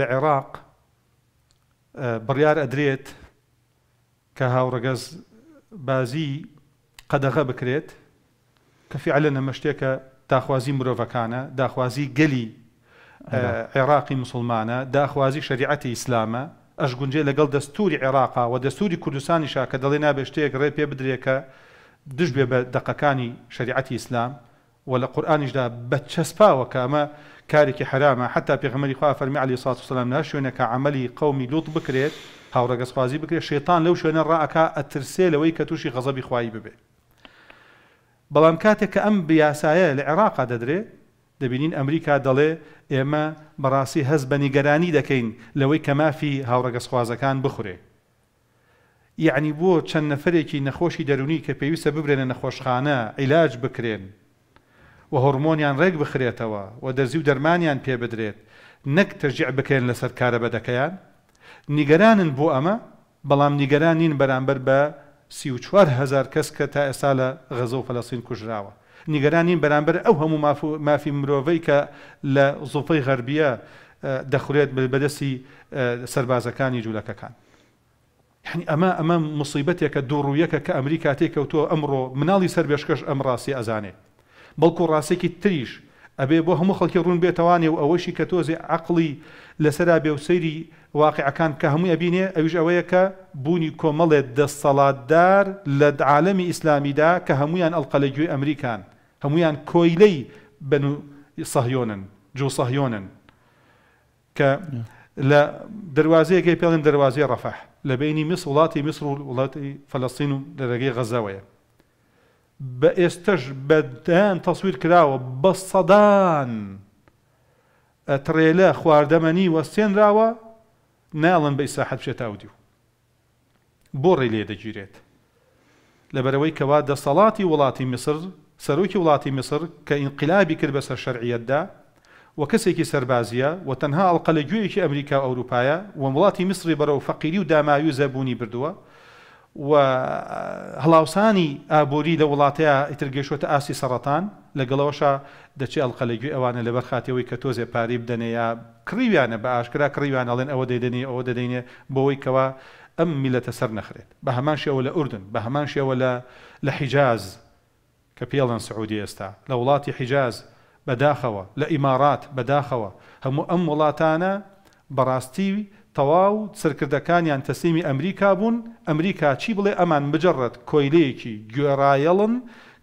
لە عێراق بڕیار ئەدرێت کە هاوڕەگەز بازی قەدەغە بکرێت کەفی علە نەمەشتێکە داخوازی مرۆڤەکانە داخوازی گەلی عێراقی مسلمانە داخوازی شریعەتی ئیسلامە ئەشگونجێ لەگەڵ دەستوری عێراقا و دەستوری کوردستانی شاکە دەڵێ نابێ شتێک ڕێ پێ بدرێکە دژ بێ بە دەقەکانی شریعەتی ئیسلام و لە قورآانیشدا بەچەسپاوە کامە کارێکی حرامە حتا پێغمەری خوا فەرمی علی سات وسلام نا شوێنە کە عملی قومی لوت بکرێت هاوڕگەسپازی بکرێت شێتان لەو شوێنە ڕاکە ئەترسێ لەوەی کە تووشی غەزەبی خوای ببێ بەڵام کاتێک کە ئەم بیاسایە لە عێراقا دەدرێ دەبینین ئەمریکا دەڵێ ئێمە بەڕاستی هەز بە نیگەرانی دەکەین لەوەی کە مافی هاوڕگەسخوازەکان بخورێ یعنی بۆ چەند نەفرێکی نەخۆشی دەرونی کە پێویستە ببرێنە نەخۆشخانە عیلاج بکرێن و هۆرمۆنیان ڕێک بخرێتەوە و دەزی و دەرمانیان پێ بدرێت نەک تەژیع بکەین لەسەر کارە بەدەکەیان نیگەرانن بۆ ئەمە بەڵام نیگەران نین بەرامبەر بە هزار کەس کە تا ئێستا لە غەزە و فەلەسین کوژراوە نیگەرانین بەرامبەر ئەو هەموو مافی مرۆڤەی کە لە زوفەی غەربیە دەخورێت بەدەستی سربازەکانی جوولەکەکان یعنی ئەمە ئەمە مصیبەتێکە دووڕوویەکە کە ئەمریکا تێککەوتۆ ئەمڕۆ مناڵی سربێشکەش ئەم ڕاستی ئەزانێت بلکو راسی ڕاستێکی تریش ئەبێ بۆ هەموو خەڵکی ڕوون بێتوانێ و ئەوەشی کە تۆزی عقلی لەسرا بێ و سەیری واقعەکان کە هەموو ئەبینێ ئەوش ئەوەیە کە بوونی کۆمەڵێ دەسەڵاتدار لە عالەمی ئیسلامیدا کە هەمویان ئەلقەلەگوێ ئەمریکان هەمویان کۆیلەی کویلی بنو صهیونن جو صهیونن ک لە دروازه پێڵێن دەواازی دروازه رفح لبینی مصر ولاتی مصر ولاتی فلسطین فەلەستین و دەرەگەی غەزەوەیە بە ئێستش بەدەن تەسویر کراوە بە سەدان ئەترێلە خواردەمەنی وەستێنراوە ناڵن بە ئیساحەت بشێت تاودی و بۆ ڕێ لێ دەگیرێت لەبەرەوەی کەوا دەسەڵاتی وڵاتی میسر سەرۆکی وڵاتی میسر کە ئینقلابی کرد بەسەر شەرعیەتدا وە کەسێکی سربازیە و تەنها ئەڵقە لە گوێیەکی ئەمریکا ئەوروپایە و وڵاتی میسری بەرەو فەقیری و داماوی و زەبوونی بردووە هەڵاوسانی ئابووری لە وڵاتەیە ئیتر گەشتە ئاسی سەڕەتان لەگەڵەوەشە دەچێت ئەڵلقەلێگوی ئەوانە لەبەر خاتەوەی کە تۆزێ پاری بدەنەیە کڕیویانە بە ئاشکرا کڕیوان ئەڵێن ئەوە دەیدنی ئەوە دەدەینێ بۆەوەی کەەوە ئەم میلەتە سەر نەخرێت بە هەمان شێوە لە ئوردن بە هەمان شێوە لە لە حیجاز کە پێڵەن سعودی ئێستا لە وڵاتی حیجاز بەداخەوە لە ئیمارات بەداخەوە هەموو ئەم وڵاتانە بەڕاستی تەواو سەرکردەکانیان تەسیمی ئەمریکا بوون ئەمریکا چی بڵێ ئەمان بجڕەت کۆیلەیەکی گوێڕایەڵن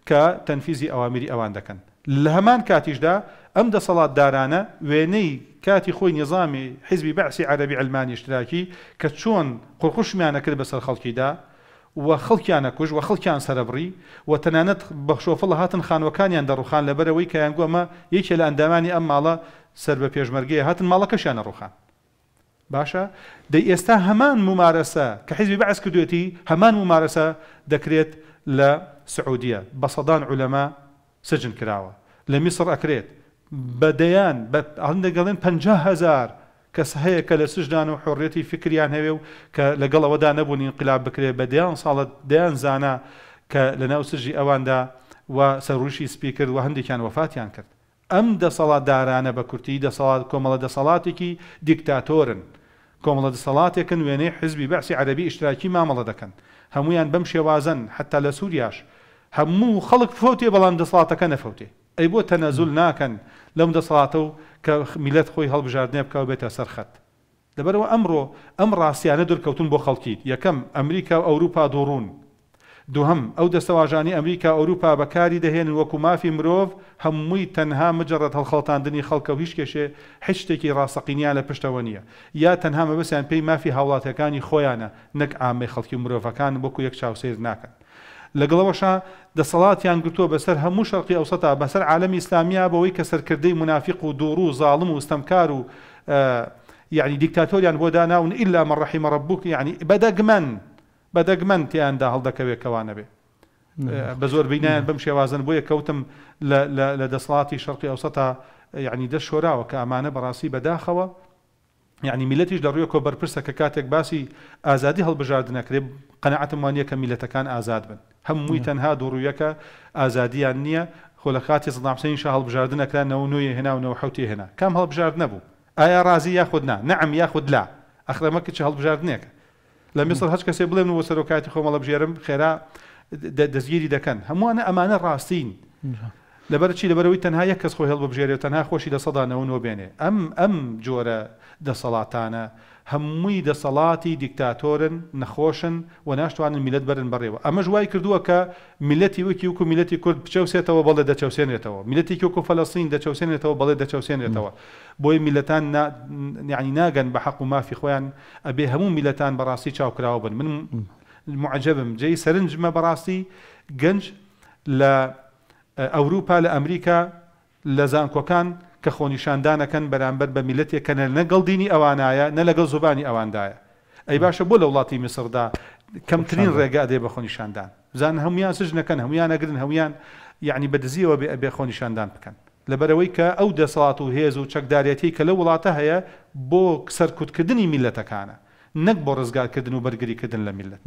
کە تەنفیزی ئەوامری ئەوان دەکەن لە هەمان کاتیشدا ئەم دەسەڵات دارانە وێنەی کاتی خۆی نظامی حیزبی بەعسی عربی ئەلمانی شتراکی کە چۆن قڕخشمیانە کرد بەسەر خەڵکیدا و خەڵکیانە کوش و خەڵکیان سەرەبڕی و تەنانەت بەخشۆفڵ هاتن خانوەکانیان دەڕوخان لەبەرەوەی کە یانگومە یەکێ لە ئەندامانی ئەم ماڵە سەر بە پێشمەرگەیە هاتن ماڵەکەشیانە ڕوخان باشە دەی ئێستا هەمان ممارەسە کە حیزبی بەعس کردوێتی هەمان ممارەسە دەکرێت لە سعودیە بە سەدان عولەما سجن کراوە لە میسر ئەکرێت بەدەیان هەندێکگەڵێن 500هزار کەس هەیە کە لە سژدان و حڕێتی فکریان هەوێ و کە لەگەڵ ئەوەدا نەبوونی انقلاب بکرێت بە دەیان ساڵت دەیان زانە کە لە ناو سژی ئەواندا و سەرروشی سپی کرد و هەندێکیان وفاتیان کرد ئەم دەسەڵات دارانە بە کورتی دەسەڵات کۆمەڵە دەسەڵاتێکی دیکتاتۆرن کۆمەڵە دەسەڵاتێکن وێنەی حزبی بەسی عەربی ئشتراکی مامەڵە دەکەن هەمویان بەم شێوازن حتا لە سووریاش هەموو خەڵک فوتێ بەڵام دەسڵاتەکە نەفەوتێ ئەی بۆ تەنەزول ناکەن لەم دەسڵاتە و کە میلەت خۆی هەڵبژاردنێ بکە بێتە سەرخەت لەبەرەوە ئەمڕۆ ئەم ڕاستیانە دەرکەوتون بۆ خەڵکی یەکەم ئەمریکا و ئەوروپا دۆڕون دووهم ئەو دەستەواژانی ئەمریکا ئەوروپا بەکاری دەهێن وەکو مافی مرۆڤ هەمووی تەنها مجرڕەت هەڵخەڵتاندنی خەڵکە هیچ کێشێ هشتێکی ڕاستەقینیان لە پشتەوە نیە یا تەنها مەبەسیان پێی مافی هاوڵاتەکانی خۆیانە نەک ئامی خەڵکی مرۆڤەکان بۆکو یەک چاوسێز ناکەن لەگەڵەوەشە دەسەڵاتیان گرتووە بەسەر هەموو شەرقی ئەوسەتا بەسەر عالمی ئسلامیا بەوەی کە سەرکردەی منافق و دوور و زاڵم و ستەمکار و یعنی دیکتاتۆریان بۆ داناون ئللا مەڕحیمە ڕبووک یعنی بەدەگمەن بە دەگمەند تیاندا هەڵدەکەوێکەوانە بێ بە زۆر بینیان بەم شێوازن بۆیە کەوتم لە دەسڵاتی شەرقی ئەوسەتا یعنی دە شۆراوە کە ئەمانە بەڕاستی بەداخەوە یعنی میلەتیش دەڕویە کۆ بەرپرسە کە کاتێک باسی ئازادی هەڵبژاردنەکرێ قەنەعتم وانە کە میلەتەکان ئازاد بن هەمووی تەنها دوڕویەکە ئازادیان نییە خۆ لە خاتی زنامسەین شە هەڵبژاردنەکرانەوە نوێی هێناونەوە حوتی هێنا کام هەڵبژارد نەبوو ئایا ڕازی یاخودنا نەعم یاخود لا ئەخرەمەکە چ هەڵبژاردنێکە لە میسر هەچ کەسێ بڵێن و سەرۆکاتی خۆمەڵە بژێرم خێرا دەزگیری دەکەن هەمووانە ئەمانە ڕاستین لەبەر نعم. چی لەبەرەوەی تەنها یەک کەس خۆ هێڵ بژێری تەنها خۆشی لە سەدانەوە نۆبێنێ ئەم ئەم جۆرە دەسەڵاتانە هەمووی دەسەڵاتی دیکتاتۆرن نەخۆشن و ناشتوانن میلەت بەرن بڕێەوە ئەمەش وای کردووە کە میلەتی وەکی وکو میلەتی کورد بچەوسێتەوە بەڵێ دەچەوسێنێتەوە میلەتی وەکو فەلەسین دەچەوسێنێتەوە بەڵێ دەچەوسێنێتەوە بۆی میلەتان نیعنی ناگەن بە حەق و مافی خۆیان ئەبێ هەموو میلەتان بەڕاستی چاوکراوە بن من معجبم جێی سەرنجمە بەڕاستی گەنج لە ئەوروپا لە ئەمریکا لە زانکۆکان کە خۆنیشاندانەکەن بەرامبەر بە میلەتێک کە نەگەڵ دینی ئەوانایە نە لەگەڵ زبانی ئەواندایە ئەی باشە بۆ لە وڵاتی میسردا کەمترین ڕێگا دێ بە خۆنیشاندان زان هەمویان سژنەکەن هەمویانەگرن هەمویان یعنی بەدزیەوە بێ ئەبێ خۆنیشاندان بکەن لەبەرەوەی کە ئەو دەسەڵات و هێز و چەکدارەتی کە لە وڵاتە هەیە بۆ سەرکوتکردنی میلەتەکانە نەک بۆ ڕزگارکردن و بەرگریکردن لە میلەت.